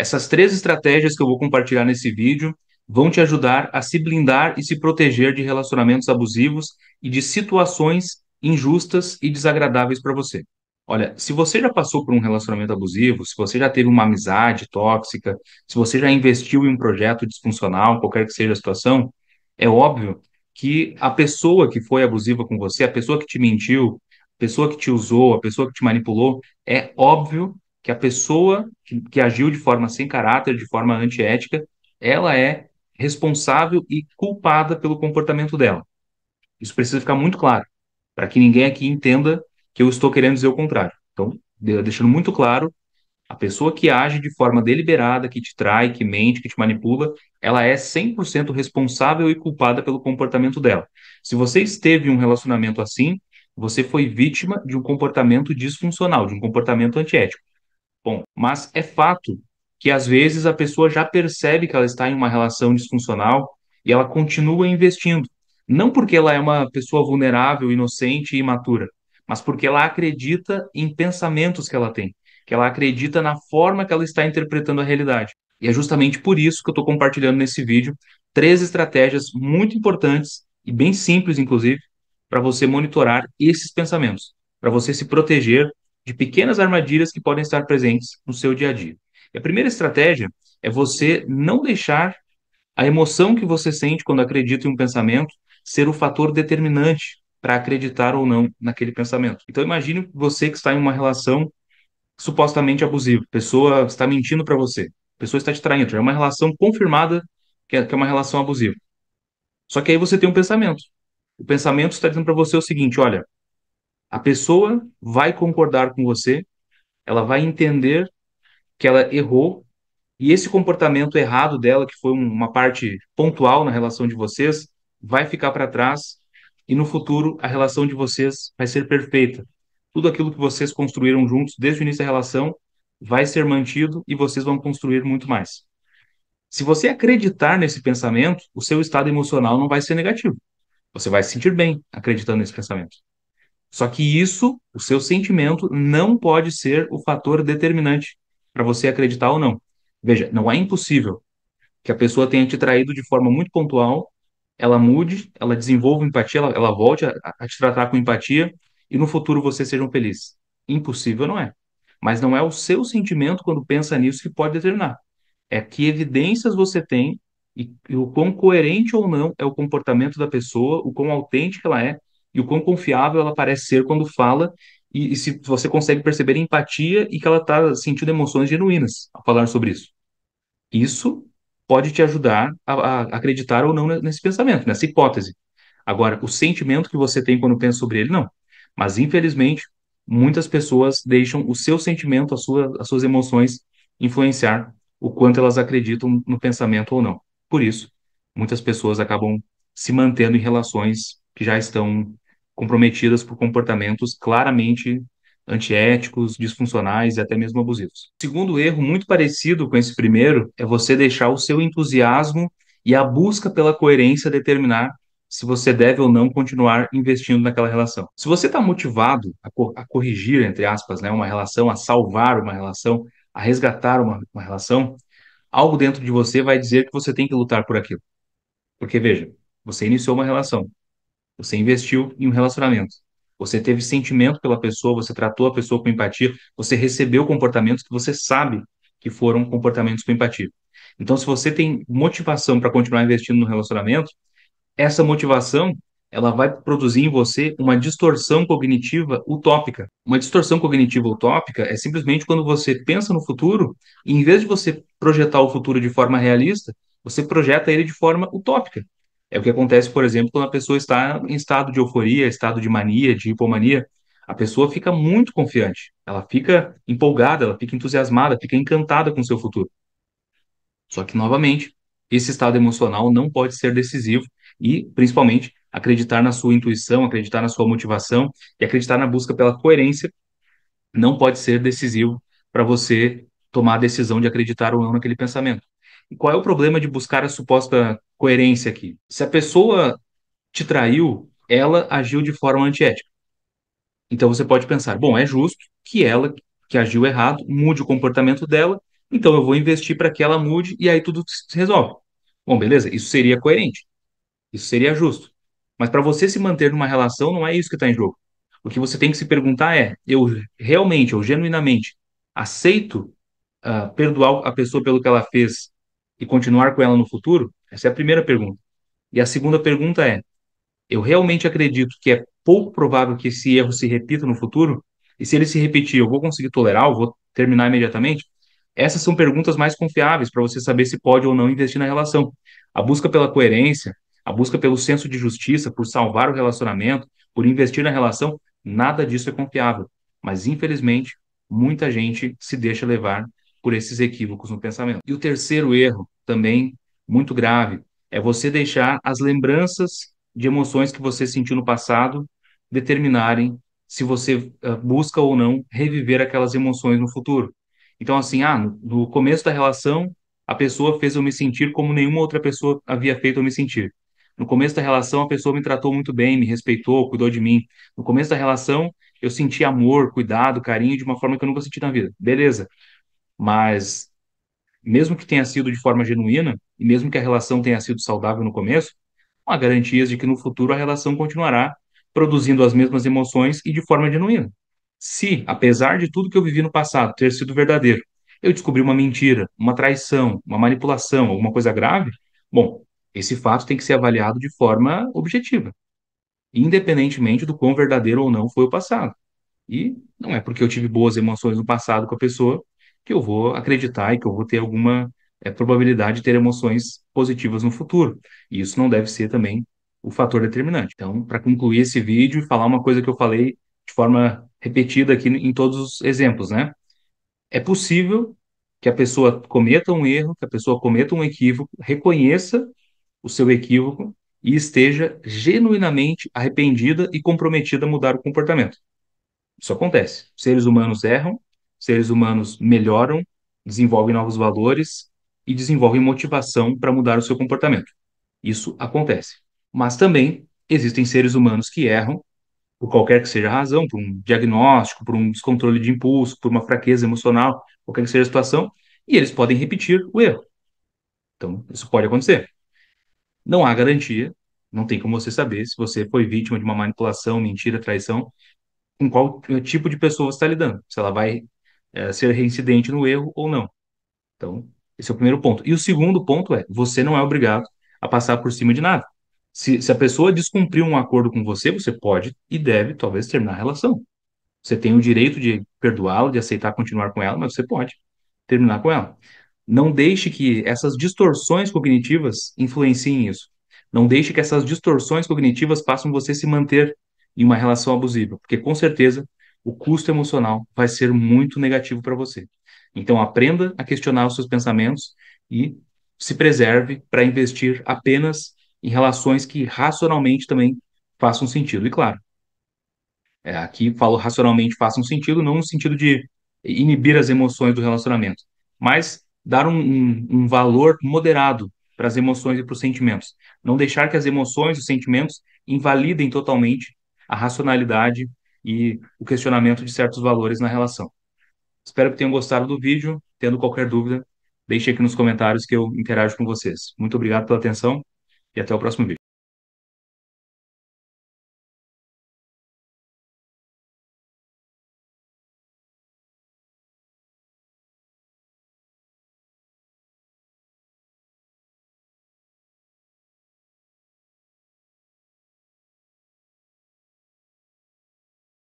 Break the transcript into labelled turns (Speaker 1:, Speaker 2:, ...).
Speaker 1: Essas três estratégias que eu vou compartilhar nesse vídeo vão te ajudar a se blindar e se proteger de relacionamentos abusivos e de situações injustas e desagradáveis para você. Olha, se você já passou por um relacionamento abusivo, se você já teve uma amizade tóxica, se você já investiu em um projeto disfuncional, qualquer que seja a situação, é óbvio que a pessoa que foi abusiva com você, a pessoa que te mentiu, a pessoa que te usou, a pessoa que te manipulou, é óbvio que a pessoa que, que agiu de forma sem caráter, de forma antiética, ela é responsável e culpada pelo comportamento dela. Isso precisa ficar muito claro, para que ninguém aqui entenda que eu estou querendo dizer o contrário. Então, deixando muito claro, a pessoa que age de forma deliberada, que te trai, que mente, que te manipula, ela é 100% responsável e culpada pelo comportamento dela. Se você esteve em um relacionamento assim, você foi vítima de um comportamento disfuncional, de um comportamento antiético. Bom, mas é fato que às vezes a pessoa já percebe que ela está em uma relação disfuncional e ela continua investindo. Não porque ela é uma pessoa vulnerável, inocente e imatura, mas porque ela acredita em pensamentos que ela tem, que ela acredita na forma que ela está interpretando a realidade. E é justamente por isso que eu estou compartilhando nesse vídeo três estratégias muito importantes e bem simples, inclusive, para você monitorar esses pensamentos, para você se proteger de pequenas armadilhas que podem estar presentes no seu dia a dia. E a primeira estratégia é você não deixar a emoção que você sente quando acredita em um pensamento ser o fator determinante para acreditar ou não naquele pensamento. Então imagine você que está em uma relação supostamente abusiva. pessoa está mentindo para você. pessoa está te traindo. É uma relação confirmada é, que é uma relação abusiva. Só que aí você tem um pensamento. O pensamento está dizendo para você o seguinte, olha, a pessoa vai concordar com você, ela vai entender que ela errou e esse comportamento errado dela, que foi uma parte pontual na relação de vocês, vai ficar para trás e no futuro a relação de vocês vai ser perfeita. Tudo aquilo que vocês construíram juntos desde o início da relação vai ser mantido e vocês vão construir muito mais. Se você acreditar nesse pensamento, o seu estado emocional não vai ser negativo. Você vai se sentir bem acreditando nesse pensamento. Só que isso, o seu sentimento, não pode ser o fator determinante para você acreditar ou não. Veja, não é impossível que a pessoa tenha te traído de forma muito pontual, ela mude, ela desenvolva empatia, ela, ela volte a, a te tratar com empatia e no futuro você seja um feliz. Impossível não é. Mas não é o seu sentimento quando pensa nisso que pode determinar. É que evidências você tem e, e o quão coerente ou não é o comportamento da pessoa, o quão autêntica ela é e o quão confiável ela parece ser quando fala e, e se você consegue perceber empatia e que ela está sentindo emoções genuínas ao falar sobre isso. Isso pode te ajudar a, a acreditar ou não nesse pensamento, nessa hipótese. Agora, o sentimento que você tem quando pensa sobre ele, não. Mas, infelizmente, muitas pessoas deixam o seu sentimento, sua, as suas emoções influenciar o quanto elas acreditam no pensamento ou não. Por isso, muitas pessoas acabam se mantendo em relações que já estão comprometidas por comportamentos claramente antiéticos, disfuncionais e até mesmo abusivos. O segundo erro, muito parecido com esse primeiro, é você deixar o seu entusiasmo e a busca pela coerência determinar se você deve ou não continuar investindo naquela relação. Se você está motivado a, co a, corrigir, entre aspas, né, uma relação, a salvar uma relação, a resgatar uma, uma relação, algo dentro de você vai dizer que você tem que lutar por aquilo. Porque, veja, você iniciou uma relação, você investiu em um relacionamento. Você teve sentimento pela pessoa, você tratou a pessoa com empatia, você recebeu comportamentos que você sabe que foram comportamentos com empatia. Então, se você tem motivação para continuar investindo no relacionamento, essa motivação ela vai produzir em você uma distorção cognitiva utópica. Uma distorção cognitiva utópica é simplesmente quando você pensa no futuro e, em vez de você projetar o futuro de forma realista, você projeta ele de forma utópica. É o que acontece, por exemplo, quando a pessoa está em estado de euforia, estado de mania, de hipomania. A pessoa fica muito confiante, ela fica empolgada, ela fica entusiasmada, fica encantada com o seu futuro. Só que, novamente, esse estado emocional não pode ser decisivo e, principalmente, acreditar na sua intuição, acreditar na sua motivação e acreditar na busca pela coerência não pode ser decisivo para você tomar a decisão de acreditar ou não naquele pensamento. E qual é o problema de buscar a suposta coerência aqui. Se a pessoa te traiu, ela agiu de forma antiética. Então você pode pensar, bom, é justo que ela que agiu errado mude o comportamento dela, então eu vou investir para que ela mude e aí tudo se resolve. Bom, beleza, isso seria coerente. Isso seria justo. Mas para você se manter numa relação, não é isso que está em jogo. O que você tem que se perguntar é: eu realmente, eu genuinamente aceito uh, perdoar a pessoa pelo que ela fez e continuar com ela no futuro? Essa é a primeira pergunta. E a segunda pergunta é: eu realmente acredito que é pouco provável que esse erro se repita no futuro? E se ele se repetir, eu vou conseguir tolerar? Eu vou terminar imediatamente? Essas são perguntas mais confiáveis para você saber se pode ou não investir na relação. A busca pela coerência, a busca pelo senso de justiça, por salvar o relacionamento, por investir na relação, nada disso é confiável. Mas, infelizmente, muita gente se deixa levar por esses equívocos no pensamento. E o terceiro erro, também muito grave, é você deixar as lembranças de emoções que você sentiu no passado determinarem se você ah, busca ou não reviver aquelas emoções no futuro. Então, assim, ah, no começo da relação, a pessoa fez eu me sentir como nenhuma outra pessoa havia feito eu me sentir. No começo da relação, a pessoa me tratou muito bem, me respeitou, cuidou de mim. No começo da relação, eu senti amor, cuidado, carinho de uma forma que eu nunca senti na vida. Beleza. Mas, mesmo que tenha sido de forma genuína, e mesmo que a relação tenha sido saudável no começo, há garantias de que no futuro a relação continuará produzindo as mesmas emoções e de forma genuína. Se, apesar de tudo que eu vivi no passado ter sido verdadeiro, eu descobri uma mentira, uma traição, uma manipulação, alguma coisa grave, bom, esse fato tem que ser avaliado de forma objetiva, independentemente do quão verdadeiro ou não foi o passado. E não é porque eu tive boas emoções no passado com a pessoa que eu vou acreditar e que eu vou ter alguma é, probabilidade de ter emoções positivas no futuro. E isso não deve ser também o fator determinante. Então, para concluir esse vídeo e falar uma coisa que eu falei de forma repetida aqui em todos os exemplos, né? É possível que a pessoa cometa um erro, que a pessoa cometa um equívoco, reconheça o seu equívoco e esteja genuinamente arrependida e comprometida a mudar o comportamento. Isso acontece. seres humanos erram, seres humanos melhoram, desenvolvem novos valores e desenvolvem motivação para mudar o seu comportamento. Isso acontece. Mas também existem seres humanos que erram, por qualquer que seja a razão, por um diagnóstico, por um descontrole de impulso, por uma fraqueza emocional, qualquer que seja a situação, e eles podem repetir o erro. Então, isso pode acontecer. Não há garantia, não tem como você saber se você foi vítima de uma manipulação, mentira, traição, com qual eh, tipo de pessoa você está lidando. Se ela vai é, ser reincidente no erro ou não. Então, esse é o primeiro ponto. E o segundo ponto é: você não é obrigado a passar por cima de nada. Se, se a pessoa descumpriu um acordo com você, você pode e deve, talvez, terminar a relação. Você tem o direito de perdoá-la, de aceitar continuar com ela, mas você pode terminar com ela. Não deixe que essas distorções cognitivas influenciem isso. Não deixe que essas distorções cognitivas façam você se manter em uma relação abusiva, porque com certeza o custo emocional vai ser muito negativo para você. Então, aprenda a questionar os seus pensamentos e se preserve para investir apenas em relações que racionalmente também façam sentido. E claro, é, aqui falo racionalmente façam sentido, não no sentido de inibir as emoções do relacionamento, mas dar um, um, um valor moderado para as emoções e para os sentimentos. Não deixar que as emoções e os sentimentos invalidem totalmente a racionalidade e o questionamento de certos valores na relação. Espero que tenham gostado do vídeo. Tendo qualquer dúvida, deixe aqui nos comentários que eu interajo com vocês. Muito obrigado pela atenção e até o próximo vídeo.